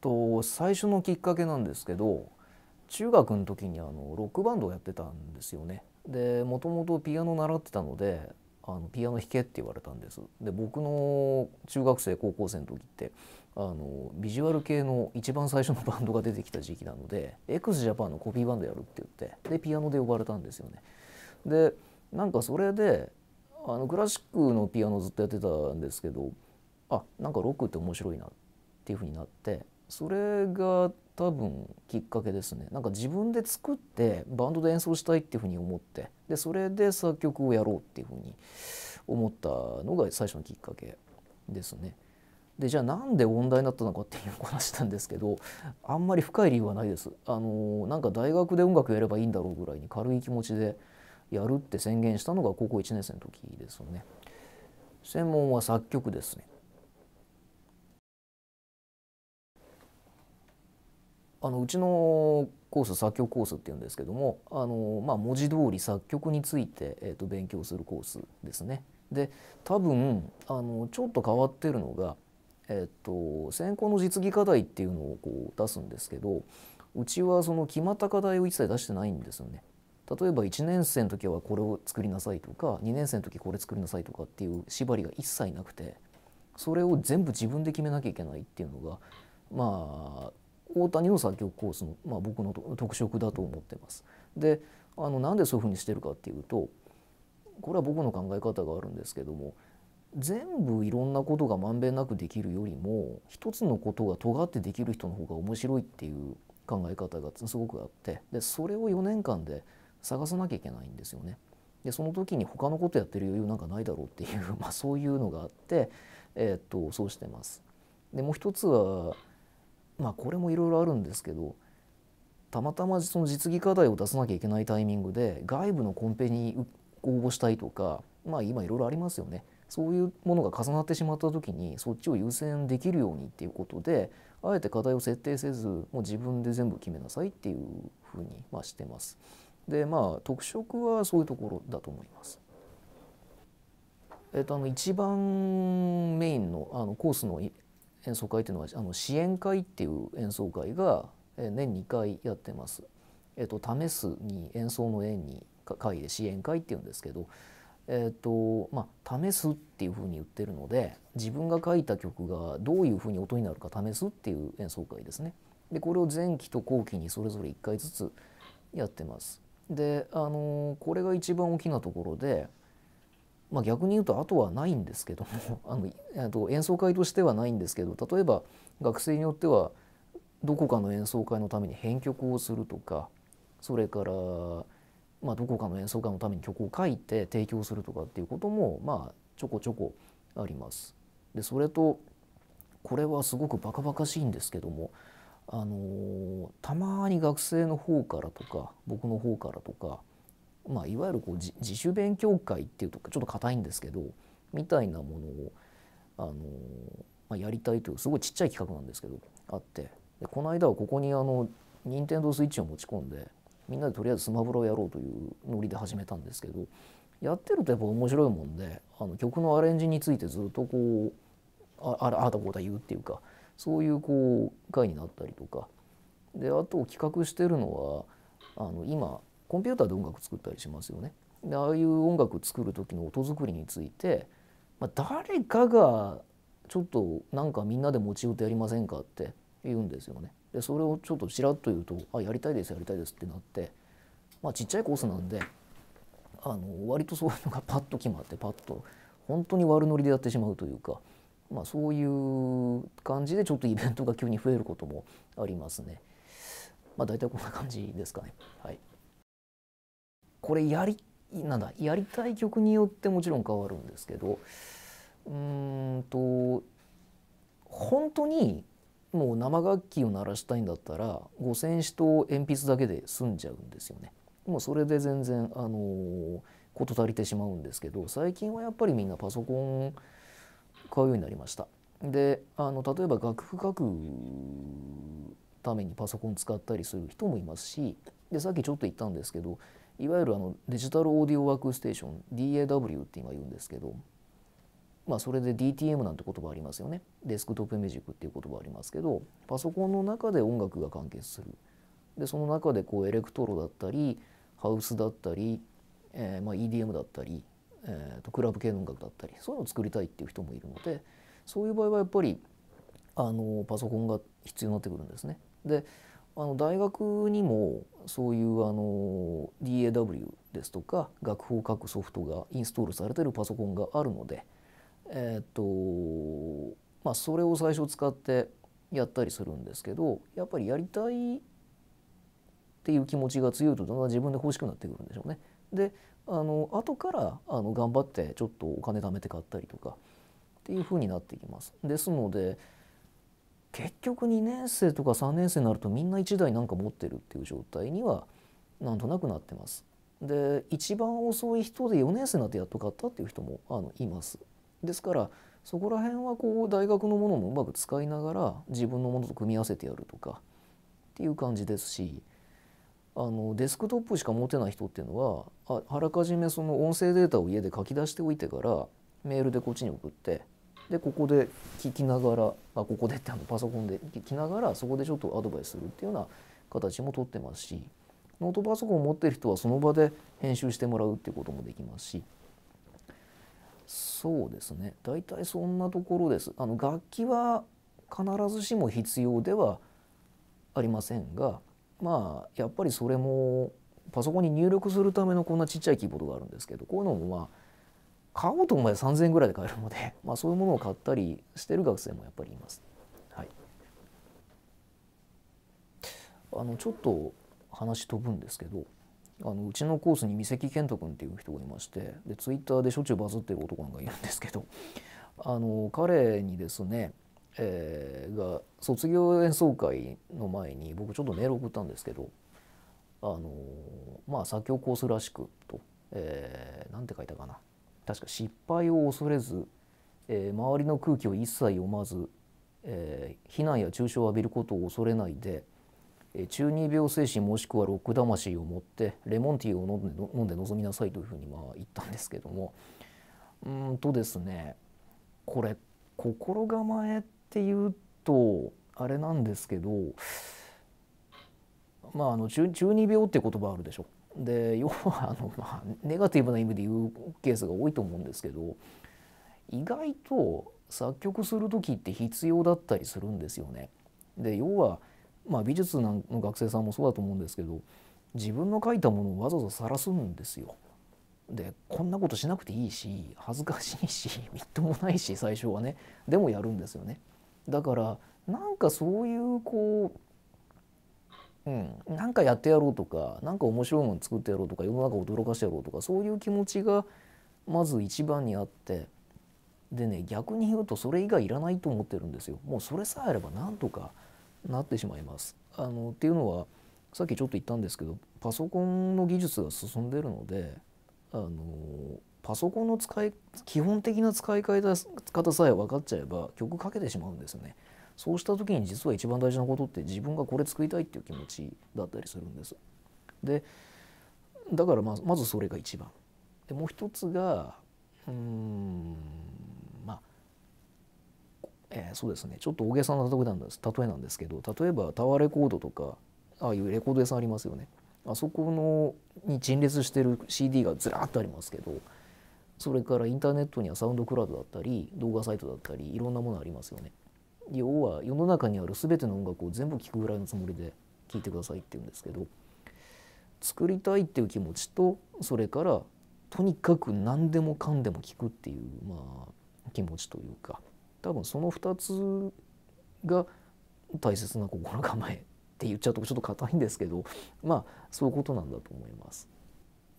と最初のきっかけなんですけど中学の時にあのロックバンドをやってたんですよね。でもともとピアノ習ってたのであのピアノ弾けって言われたんです。で僕の中学生高校生の時ってあのビジュアル系の一番最初のバンドが出てきた時期なので x j a p a n のコピーバンドやるって言ってでピアノで呼ばれたんですよね。でなんかそれであのクラシックのピアノずっとやってたんですけどあなんかロックって面白いなっていうふうになってそれが多分きっかけですねなんか自分で作ってバンドで演奏したいっていうふうに思ってでそれで作曲をやろうっていうふうに思ったのが最初のきっかけですね。でじゃあなんで音大になったのかっていう話なんですけどあんまり深い理由はないです。あのなんか大学で音楽やればいいんだろうぐらいに軽い気持ちでやるって宣言したのが高校1年生の時ですよね。専門は作曲ですね。あのうちのコース作曲コースっていうんですけどもあの、まあ、文字通り作曲について、えー、と勉強するコースですね。で多分あのちょっと変わってるのが、えーと、先行の実技課題っていうのをこう出すんですけどうちはその決まった課題を一切出してないんですよね。例えば1年生の時はこれを作りなさいとか2年生の時これ作りなさいとかっていう縛りが一切なくてそれを全部自分で決めなきゃいけないっていうのがまあ大谷の作曲コースの、まあ、僕の特色だと思ってます。であのなんでそういうふうにしてるかっていうとこれは僕の考え方があるんですけども全部いろんなことがまんべんなくできるよりも一つのことが尖ってできる人の方が面白いっていう考え方がすごくあってでそれを4年間で探さなきゃいけないんですよね。でその時に他のことやってる余裕なんかないだろうっていう、まあ、そういうのがあって、えー、っとそうしてます。でもう一つはまあこれもいろいろあるんですけどたまたまその実技課題を出さなきゃいけないタイミングで外部のコンペに応募したいとかまあ今いろいろありますよね。そういうものが重なってしまった時にそっちを優先できるようにっていうことであえて課題を設定せずもう自分で全部決めなさいっていうふうにまあしてます。でまあ特色はそういうところだと思います。えっと、あの一番メインのあのコースの演奏会というのはあの支援会っていう演奏会が年2回やってます。えっと、試すに演奏の演に会で支援会っていうんですけど、えっとまあ、試すっていうふうに言ってるので自分が書いた曲がどういうふうに音になるか試すっていう演奏会ですね。でこれを前期と後期にそれぞれ1回ずつやってます。であのこれが一番大きなところでまあ、逆に言うとあとはないんですけども あの、え と演奏会としてはないんですけど例えば学生によってはどこかの演奏会のために編曲をするとかそれから、まあ、どこかの演奏会のために曲を書いて提供するとかっていうこともまあちょこちょこあります。でそれとこれはすごくバカバカしいんですけども、あのー、たまに学生の方からとか僕の方からとかまあ、いわゆるこう自主勉強会っていうとちょっと硬いんですけどみたいなものをあの、まあ、やりたいというすごいちっちゃい企画なんですけどあってでこの間はここにあの任天堂 i t c h を持ち込んでみんなでとりあえずスマブラをやろうというノリで始めたんですけどやってるとやっぱ面白いもんであの曲のアレンジについてずっとこうあああだこうだ言うっていうかそういうこう会になったりとかであと企画してるのはあの今コンピューターで音楽作ったりしますよね。でああいう音楽作る時の音作りについて、まあ、誰かがちょっとなんかみんなで持ち寄ってやりませんかって言うんですよね。でそれをちょっとちらっと言うと「あやりたいですやりたいです」ってなって、まあ、ちっちゃいコースなんであの割とそういうのがパッと決まってパッと本当に悪ノリでやってしまうというか、まあ、そういう感じでちょっとイベントが急に増えることもありますね。まあ、大体こんな感じですかね。はいこれやりなんだやりたい曲によってもちろん変わるんですけどうんと本当にもう生楽器を鳴らしたいんだったら五線紙と鉛筆だけで済んじゃうんですよね。もうそれで全然あの事足りてしまうんですけど最近はやっぱりみんなパソコン買うようになりました。であの例えば楽譜書くためにパソコン使ったりする人もいますしでさっきちょっと言ったんですけどいわゆるあのデジタルオーディオワークステーション DAW って今言うんですけど、まあ、それで DTM なんて言葉ありますよねデスクトップミュージックっていう言葉ありますけどパソコンの中で音楽が完結するでその中でこうエレクトロだったりハウスだったり、えー、まあ EDM だったり、えー、とクラブ系の音楽だったりそういうのを作りたいっていう人もいるのでそういう場合はやっぱりあのパソコンが必要になってくるんですね。であの大学にもそういうあの DAW ですとか楽譜を書くソフトがインストールされてるパソコンがあるので、えっとまあ、それを最初使ってやったりするんですけどやっぱりやりたいっていう気持ちが強いとだんだん自分で欲しくなってくるんでしょうね。であの後からあの頑張ってちょっとお金貯めて買ったりとかっていう風になってきます。ですので結局2年生とか3年生になるとみんな1台なんか持ってるっていう状態にはなんとなくなってます。で一番遅い人で4年生になってやっと買ったっていう人もあのいます。ですからそこら辺はこう大学のものもうまく使いながら自分のものと組み合わせてやるとかっていう感じですしあのデスクトップしか持てない人っていうのはあらかじめその音声データを家で書き出しておいてからメールでこっちに送ってでここで聞きながらあここでってあのパソコンで聞きながらそこでちょっとアドバイスするっていうような形もとってますしノートパソコンを持ってる人はその場で編集してもらうっていうこともできますしそうですね大体そんなところですあの楽器は必ずしも必要ではありませんがまあやっぱりそれもパソコンに入力するためのこんなちっちゃいキーボードがあるんですけどこういうのもまあ買おうと思えば3,000円ぐらいで買えるので、まあ、そういうものを買ったりしてる学生もやっぱりいます。はい、あのちょっと話飛ぶんですけどあのうちのコースに三関健人君っていう人がいましてでツイッターでしょっちゅうバズってる男なんかいるんですけどあの彼にですね、えー、が卒業演奏会の前に僕ちょっとメール送ったんですけどあのまあ作曲コースらしくと、えー、なんて書いたかな確か失敗を恐れず、えー、周りの空気を一切読まず、えー、非難や中傷を浴びることを恐れないで、えー、中二病精神もしくはロック魂を持ってレモンティーを飲んで飲んで臨みなさいというふうにまあ言ったんですけどもうんとですねこれ心構えっていうとあれなんですけどまああの中中二病って言葉あるでしょ。で要はあの、まあ、ネガティブな意味で言うケースが多いと思うんですけど意外と作曲する時って必要だったりするんですよね。で要は、まあ、美術の学生さんもそうだと思うんですけど自分の書いたものをわざわざ晒すんですよ。でこんなことしなくていいし恥ずかしいしみっともないし最初はねでもやるんですよね。だからなんかそういうこううん、なんかやってやろうとか何か面白いもの作ってやろうとか世の中を驚かしてやろうとかそういう気持ちがまず一番にあってでね逆に言うとそれ以外いらないと思ってるんですよもうそれさえあればなんとかなってしまいます。あのっていうのはさっきちょっと言ったんですけどパソコンの技術が進んでるのであのパソコンの使い基本的な使い方さえ分かっちゃえば曲かけてしまうんですよね。そうした時に実は一番大事なことって自分がこれ作りたいっていう気持ちだったりするんです。でだからままずそれが一番。でもう一つがうんまあ、えー、そうですねちょっと大げさな例えなんです例えなんですけど例えばタワーレコードとかああいうレコード屋さんありますよね。あそこのに陳列してる CD がずらっとありますけどそれからインターネットにはサウンドクラウドだったり動画サイトだったりいろんなものありますよね。要は世の中にある全ての音楽を全部聴くぐらいのつもりで聴いてくださいって言うんですけど作りたいっていう気持ちとそれからとにかく何でもかんでも聴くっていう、まあ、気持ちというか多分その2つが大切な心構えって言っちゃうとちょっと硬いんですけどまあそういうことなんだと思います。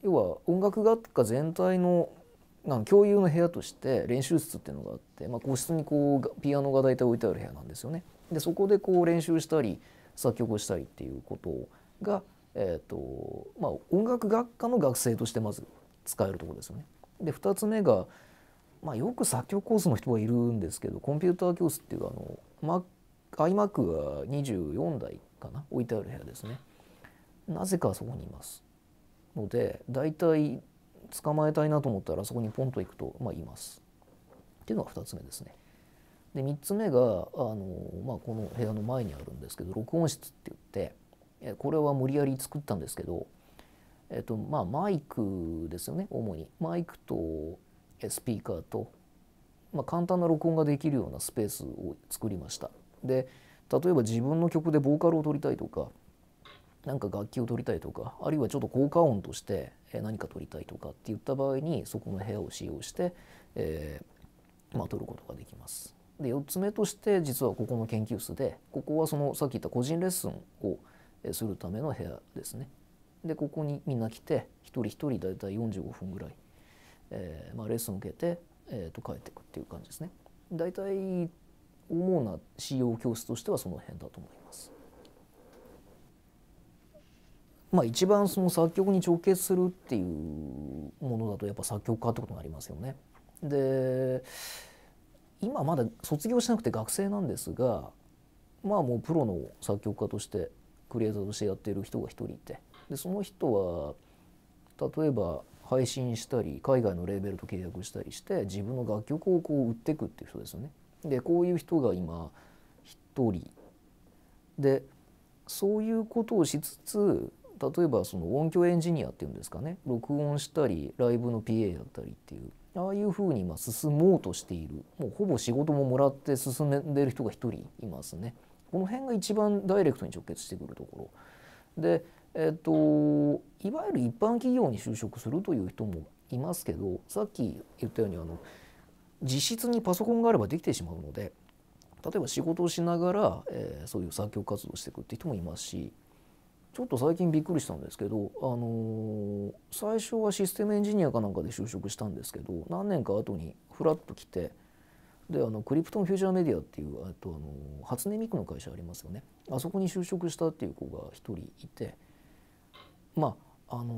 要は音楽学科全体のなん共有の部屋として練習室っていうのがあって、まあ、個室にこうピアノが大体置いてある部屋なんですよね。でそこでこう練習したり作曲をしたりっていうことが、えーとまあ、音楽学科の学生としてまず使えるところですよね。で2つ目が、まあ、よく作曲コースの人がいるんですけどコンピューター教室っていうあの、ま、iMac が24台かな置いてある部屋ですね。なぜかそこにいますので大体捕まえたいなと思ったらそこにポンと行くと、まあ、います。っていうのが2つ目ですね。で3つ目があの、まあ、この部屋の前にあるんですけど録音室って言ってこれは無理やり作ったんですけど、えっとまあ、マイクですよね主にマイクとスピーカーと、まあ、簡単な録音ができるようなスペースを作りました。で例えば自分の曲でボーカルを取りたいとか何か楽器を取りたいとかあるいはちょっと効果音として何か取りたいとかって言った場合にそこの部屋を使用して、えー、まあ、取ることができます。で4つ目として実はここの研究室でここはそのさっき言った個人レッスンをするための部屋ですね。でここにみんな来て一人一人大体45分ぐらい、えー、まあ、レッスンを受けて、えー、と帰っていくっていう感じですね。大体主な使用教室としてはその辺だと思います。まあ、一番その作曲に直結するっていうものだとやっぱ作曲家ってことになりますよね。で今まだ卒業しなくて学生なんですがまあもうプロの作曲家としてクリエイターとしてやってる人が一人いてでその人は例えば配信したり海外のレーベルと契約したりして自分の楽曲をこう売っていくっていう人ですよね。でこういう人が今一人でそういうことをしつつ例えばその音響エンジニアっていうんですかね録音したりライブの PA だったりっていうああいうふうに今進もうとしているもうほぼ仕事ももらって進んでる人が1人いますね。この辺が一番ダイレクトに直結してくるところで、えっ、と、いわゆる一般企業に就職するという人もいますけどさっき言ったようにあの実質にパソコンがあればできてしまうので例えば仕事をしながら、えー、そういう作業活動をしていくって人もいますしちょっと最近びっくりしたんですけど、あのー、最初はシステムエンジニアかなんかで就職したんですけど何年か後にふらっと来てであのクリプトンフューチャーメディアっていうあと、あのー、初音ミクの会社ありますよねあそこに就職したっていう子が1人いてまああの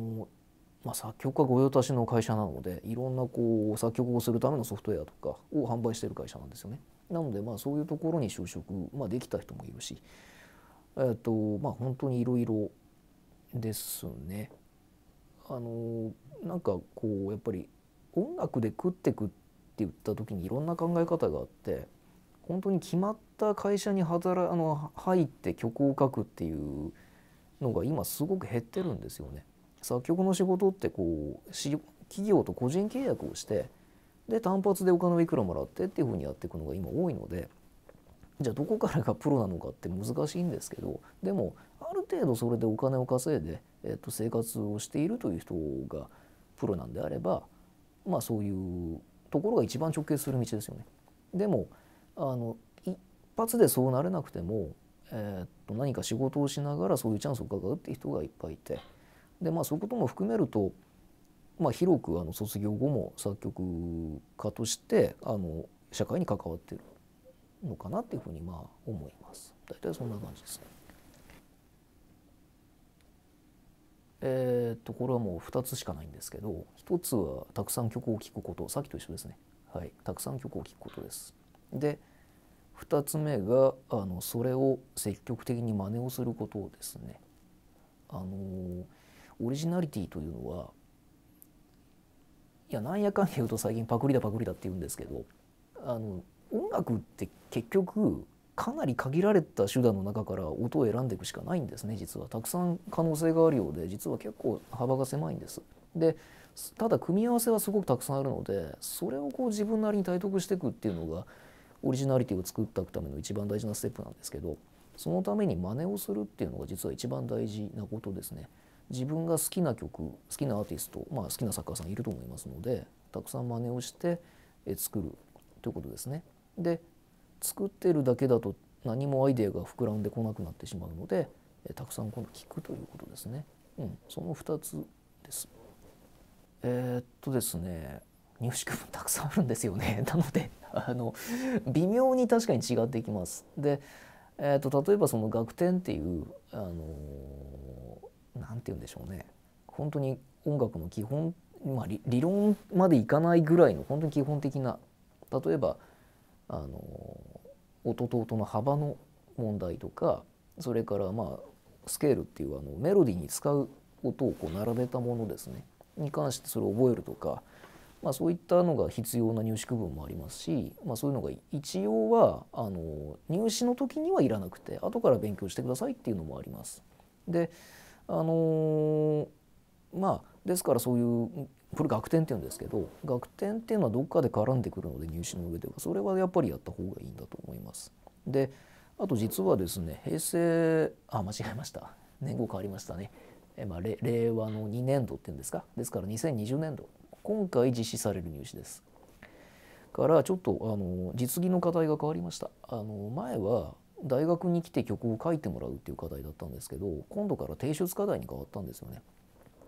ー、まあ、作曲家御用達の会社なのでいろんなこう作曲をするためのソフトウェアとかを販売してる会社なんですよね。なのでまあそういうところに就職、まあ、できた人もいるしえっとまあ、本当にいろいろですね。あのなんかこうやっぱり音楽で食ってくって言った時にいろんな考え方があって本当に決まった会社に働あの入って曲を書くっていうのが今すごく減ってるんですよね。作曲の仕事ってこう企業と個人契約をしてで単発でお金をいくらもらってっていうふうにやっていくのが今多いのでじゃあどこからがプロなのかって難しいんですけどでもある程度それでお金を稼いで、えっと、生活をしているという人がプロなんであればまあそういうところが一番直結する道ですよね。でもあの一発でそうなれなくても、えっと何か仕事をしながらそういうチャンスを伺うっていう人がいっぱいいてでまあそういうことも含めると、まあ、広くあの卒業後も作曲家としてあの社会に関わってるのかなっていうふうにまあ思います。大体そんな感じですね。えー、っとこれはもう2つしかないんですけど1つはたくさん曲を聴くことさっきと一緒ですね、はい、たくさん曲を聴くことです。で2つ目があのそれを積極的に真似をすることですね。あのー、オリジナリティというのはいやなんやかんや言うと最近パクリだパクリだって言うんですけどあの音楽って結局かなり限られた手段の中から音を選んでいくしかないんですね実はたくさん可能性があるようで実は結構幅が狭いんです。でただ組み合わせはすごくたくさんあるのでそれをこう自分なりに体得していくっていうのがオリジナリティを作っていくための一番大事なステップなんですけどそのために真似をするっていうのが実は一番大事なことですね。自分が好きな曲好きなアーティスト、まあ、好きな作家さんいると思いますのでたくさん真似をして作るということですね。で作ってるだけだと何もアイデアが膨らんでこなくなってしまうのでたくさん今度聞くということですね。うん、その2つです。えー、っとですね入試区分たくさんあるんですよね。なのであの微妙に確かに違ってきます。で、えーっと、例えばその学点っていうあの何て言うんでしょうね本当に音楽の基本、まあ、理論までいかないぐらいの本当に基本的な例えばあの音と音の幅の問題とかそれからまあスケールっていうあのメロディーに使う音をこう並べたものですねに関してそれを覚えるとか、まあ、そういったのが必要な入試区分もありますし、まあ、そういうのが一応はあの入試の時にはいらなくて後から勉強してくださいっていうのもあります。であのー、まあですからそういうこれ楽天って言うんですけど楽天っていうのはどっかで絡んでくるので入試の上ではそれはやっぱりやった方がいいんだと思います。であと実はですね平成あ間違えました年号変わりましたね、えまあ、令和の2年度っていうんですかですから2020年度今回実施される入試です。からちょっとあの実技の課題が変わりました。あの前は大学に来て曲を書いてもらうっていう課題だったんですけど今度から提出課題に変わったんですよね。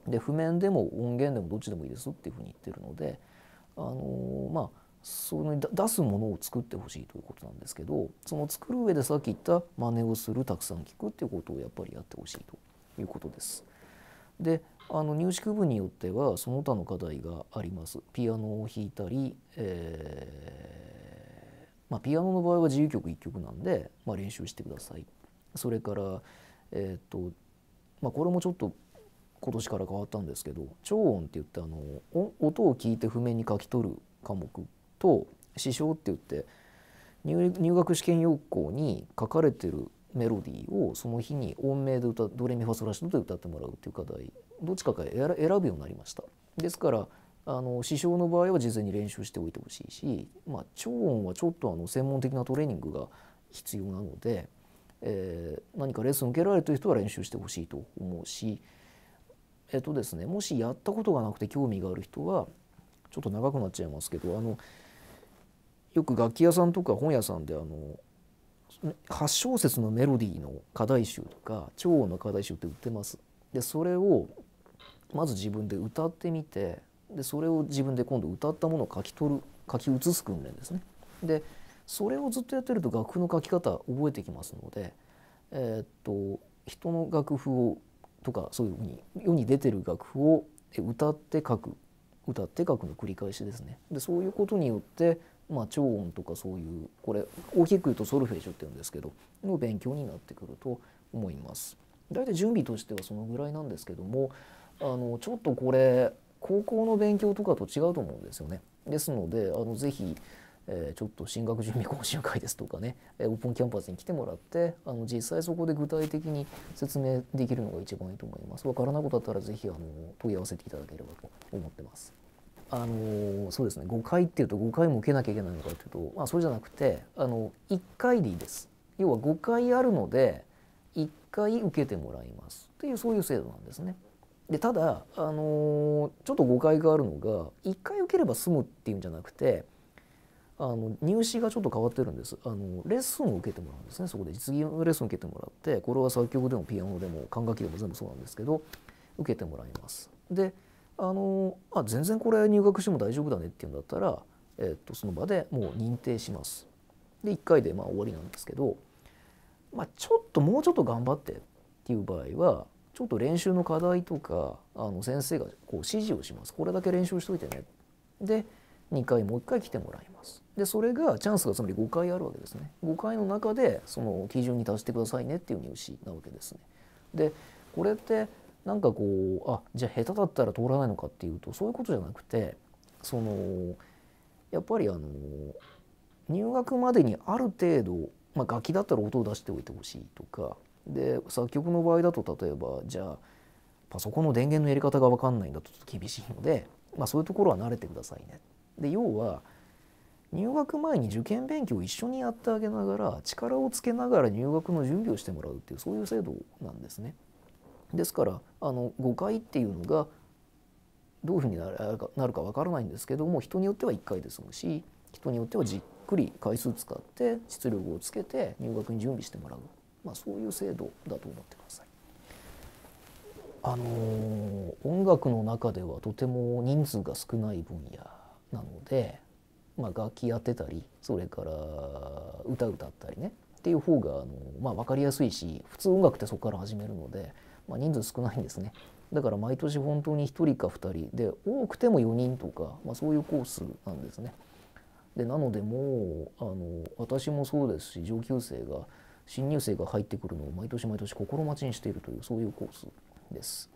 で譜面でも音源でもどっちでもいいですっていうふうに言ってるので、あのまあ、その出すものを作ってほしいということなんですけどその作る上でさっき言った真似をするたくさん聞くっていうことをやっぱりやってほしいということです。であの入試区分によってはその他の課題があります。ピアノを弾いたり、えー、まあ、ピアノの場合は自由曲1曲なんで、まあ、練習してください。それから、えーとまあ、これもちょっと今年から変わったんですけど聴音って言ってあの音を聞いて譜面に書き取る科目と視唱って言って入学試験要項に書かれてるメロディーをその日に音名で歌ドレミファソラシドで歌ってもらうっていう課題どっちかか選ぶようになりました。ですからあの師匠の場合は事前に練習しておいてほしいし、まあ、超音はちょっとあの専門的なトレーニングが必要なので、えー、何かレッスン受けられてる人は練習してほしいと思うしえっとですね、もしやったことがなくて興味がある人はちょっと長くなっちゃいますけどあのよく楽器屋さんとか本屋さんであの8小節のメロディーの課題集とか超音の課題集って売ってます。でそれをまず自分で歌ってみてでそれを自分で今度歌ったものを書き取る書き写す訓練ですね。でそれをずっとやってると楽譜の書き方覚えてきますので、えー、っと人の楽譜をとかそういうふうに世に出てる楽譜を歌って書く歌って書くの繰り返しですね。でそういうことによって、まあ、超音とかそういうこれ大きく言うとソルフェージュって言うんですけどの勉強になってくると思います。大体準備としてはそのぐらいなんですけどもあのちょっとこれ高校の勉強とかと違うと思うんですよね。ですのであのぜひえー、ちょっと進学準備講習会ですとかね、えー、オープンキャンパスに来てもらってあの実際そこで具体的に説明できるのが一番いいと思います分からないことあったら是非あの問い合わせていただければと思ってます。あのそうですね5回っていうと5回も受けなきゃいけないのかっていうと、まあ、そうじゃなくてあの1回でいいです要は5回あるので1回受けてもらいますっていうそういう制度なんですね。でただ、あのちょっと誤解があるのが1回受ければ済むっていうんじゃなくてあの入試がちょっと変わってるんですあのレッスンを受けてもらうんですねそこで実技のレッスンを受けてもらってこれは作曲でもピアノでも管楽器でも全部そうなんですけど受けてもらいます。であのあ全然これ入学しても大丈夫だねっていうんだったら、えっとその場でもう認定します。で1回でまあ終わりなんですけど、まあ、ちょっともうちょっと頑張ってっていう場合はちょっと練習の課題とかあの先生がこう指示をしますこれだけ練習しといてねで2回もう1回来てもらいます。でそれがチャンスがつまり5回あるわけですね。5回の中でその基準に達してくださいねっていう入試なわけですね。でこれってなんかこうあじゃあ下手だったら通らないのかっていうとそういうことじゃなくてそのやっぱりあの入学までにある程度、まあ、楽器だったら音を出しておいてほしいとかで作曲の場合だと例えばじゃあパソコンの電源のやり方が分かんないんだと厳しいので、まあ、そういうところは慣れてくださいねで要は入学前に受験勉強を一緒にやってあげながら力をつけながら入学の準備をしてもらうっていうそういう制度なんですね。ですからあの誤解っていうのがどういうふうになるかわか分からないんですけども人によっては1回で済むし人によってはじっくり回数使って出力をつけて入学に準備してもらう、まあ、そういう制度だと思ってください。あのー、音楽の中ではとても人数が少ない分野なので、まあ、楽器やってたりそれから歌歌ったりねっていう方があの、まあ、分かりやすいし普通音楽ってそこから始めるので、まあ、人数少ないんですね。だから毎年本当に1人か2人で多くても4人とか、まあ、そういうコースなんですね。でなのでもうあの私もそうですし上級生が新入生が入ってくるのを毎年毎年心待ちにしているというそういうコースです。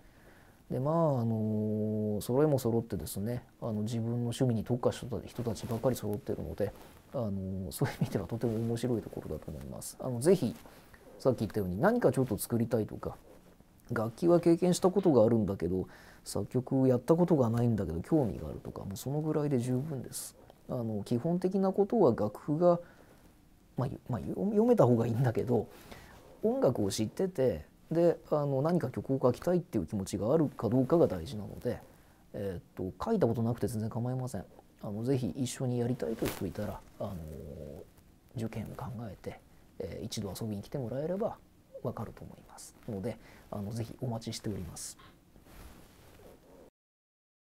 でまああの揃えも揃ってですねあの自分の趣味に特化した人たちばかり揃ってるのであのそういう意味ではとても面白いところだと思います。あのぜひさっき言ったように何かちょっと作りたいとか楽器は経験したことがあるんだけど作曲やったことがないんだけど興味があるとかもうそのぐらいで十分です。あの基本的なことは楽譜が、まあ、まあ、読めた方がいいんだけど音楽を知っててであの何か曲を書きたいっていう気持ちがあるかどうかが大事なので、えーと、と書いたことなくて全然構いませんあのぜひ一緒にやりたいという人いたら、あの受験を考えて、えー、一度遊びに来てもらえれば分かると思いますのであのぜひお待ちしております。